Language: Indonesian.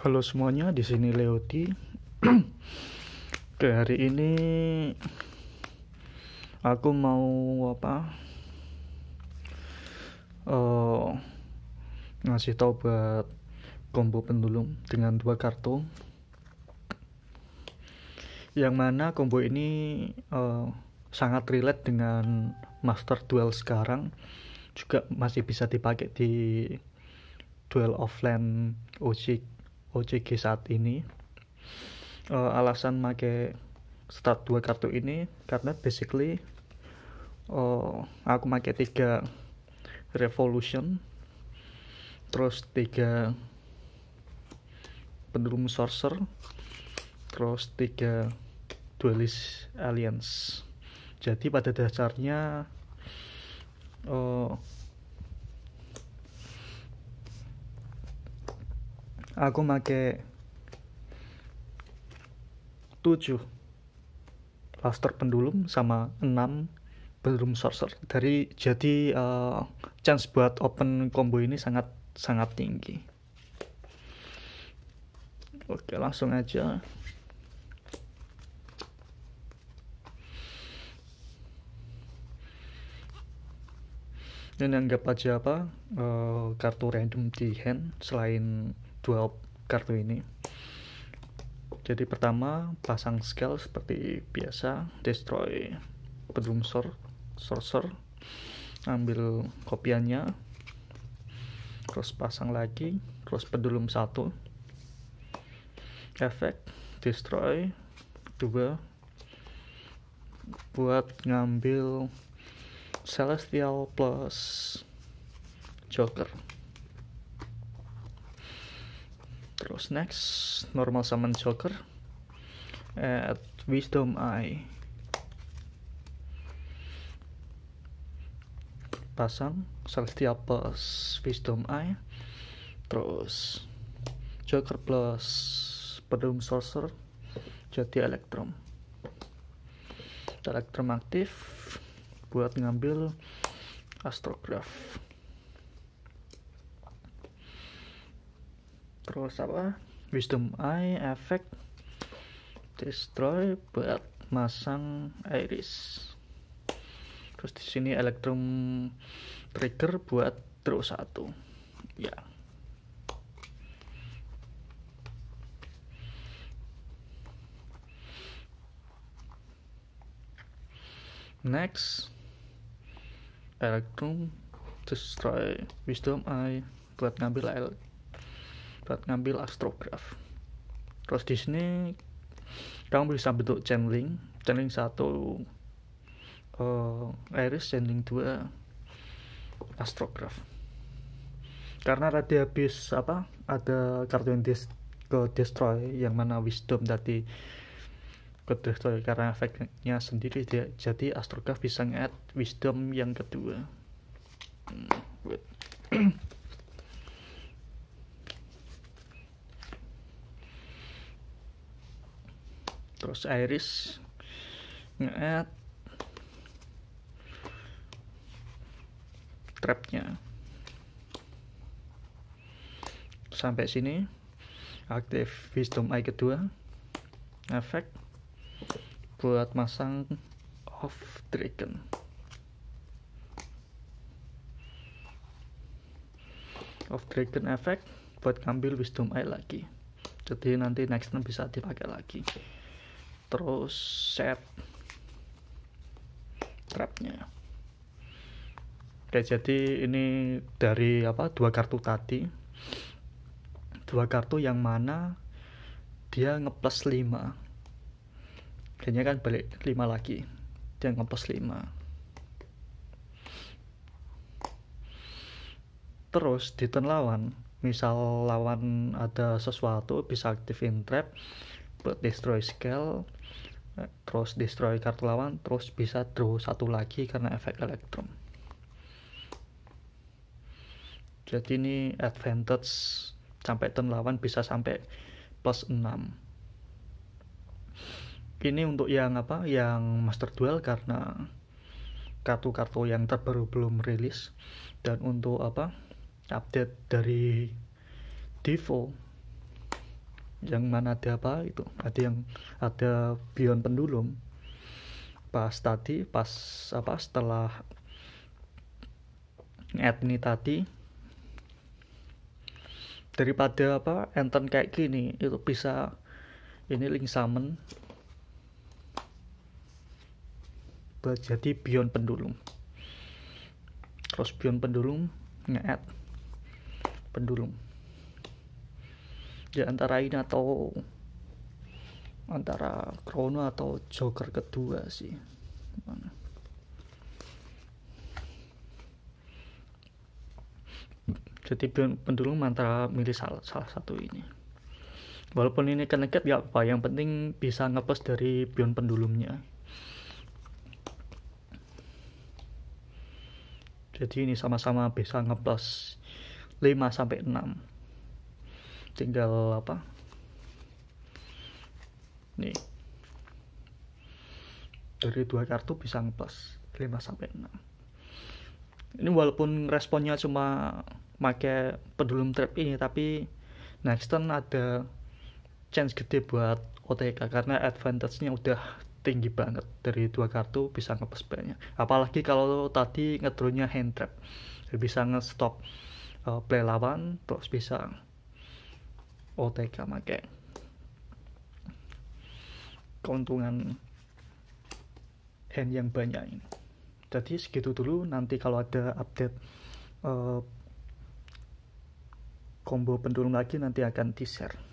Halo semuanya, di sini Leoti. Oke, hari ini aku mau apa? Uh, ngasih tau buat combo pendulum dengan dua kartu. Yang mana combo ini uh, sangat relate dengan Master Duel sekarang. Juga masih bisa dipakai di Duel offline OC OCG saat ini uh, alasan make start dua kartu ini karena basically uh, aku make tiga revolution terus tiga pendulum sorcerer terus tiga dualist alliance jadi pada dasarnya uh, aku make tujuh plaster pendulum sama enam pendulum sorcerer dari jadi uh, chance buat open combo ini sangat sangat tinggi oke langsung aja dan anggap aja apa uh, kartu random di hand selain dua kartu ini jadi pertama pasang scale seperti biasa destroy bedroom sor sorcerer ambil kopiannya terus pasang lagi terus pedulum satu efek destroy dua buat ngambil Celestial plus Joker terus next normal summon Joker at Wisdom Eye pasang Celestial plus Wisdom Eye terus Joker plus Pedum Sorcerer jadi Electrum Electrum aktif buat ngambil astrograf terus apa wisdom eye effect destroy buat masang iris terus di sini electrum trigger buat terus satu ya next Electrum Destroy Wisdom I buat ngambil L buat ngambil astrograph terus di sini kamu bisa bentuk channeling channeling satu uh, eh, iris channeling 2 astrograph karena tadi habis apa ada kartu yang dis ke destroy yang mana wisdom tadi karena efeknya sendiri dia jadi astrograf bisa nge wisdom yang kedua hmm, terus iris nge trapnya sampai sini aktif wisdom eye kedua efek buat masang off dragon off dragon effect buat ngambil wisdom eye lagi jadi nanti next time bisa dipakai lagi terus set trapnya Oke, jadi ini dari apa dua kartu tadi. Dua kartu yang mana dia ngeplus 5 dan kan balik 5 lagi dan ngepost 5 terus di turn lawan misal lawan ada sesuatu bisa aktifin trap buat destroy scale terus destroy kartu lawan terus bisa draw satu lagi karena efek elektrum jadi ini advantage sampai turn lawan bisa sampai plus 6 ini untuk yang apa yang master duel karena kartu-kartu yang terbaru belum rilis dan untuk apa update dari Devo yang mana ada apa itu ada yang ada Beyond Pendulum pas tadi pas apa setelah etni tadi daripada apa enten kayak gini itu bisa ini link summon jadi Beyond Pendulum terus Beyond Pendulum nge-add Pendulum di ya, antara ini atau antara Chrono atau Joker kedua sih mana jadi pendulum antara milih salah, salah satu ini walaupun ini kena keneket ya apa yang penting bisa ngepost dari pion pendulumnya jadi ini sama-sama bisa ngeplus 5 sampai 6 tinggal apa nih dari dua kartu bisa ngeplus 5 sampai 6 ini walaupun responnya cuma pakai pendulum trap ini tapi next turn ada chance gede buat OTK karena advantage-nya udah tinggi banget dari dua kartu bisa ngepes banyak apalagi kalau tadi ngedronya hand trap bisa ngestop uh, play lawan terus bisa OTK make keuntungan hand yang banyak ini jadi segitu dulu nanti kalau ada update uh, combo pendulum lagi nanti akan di share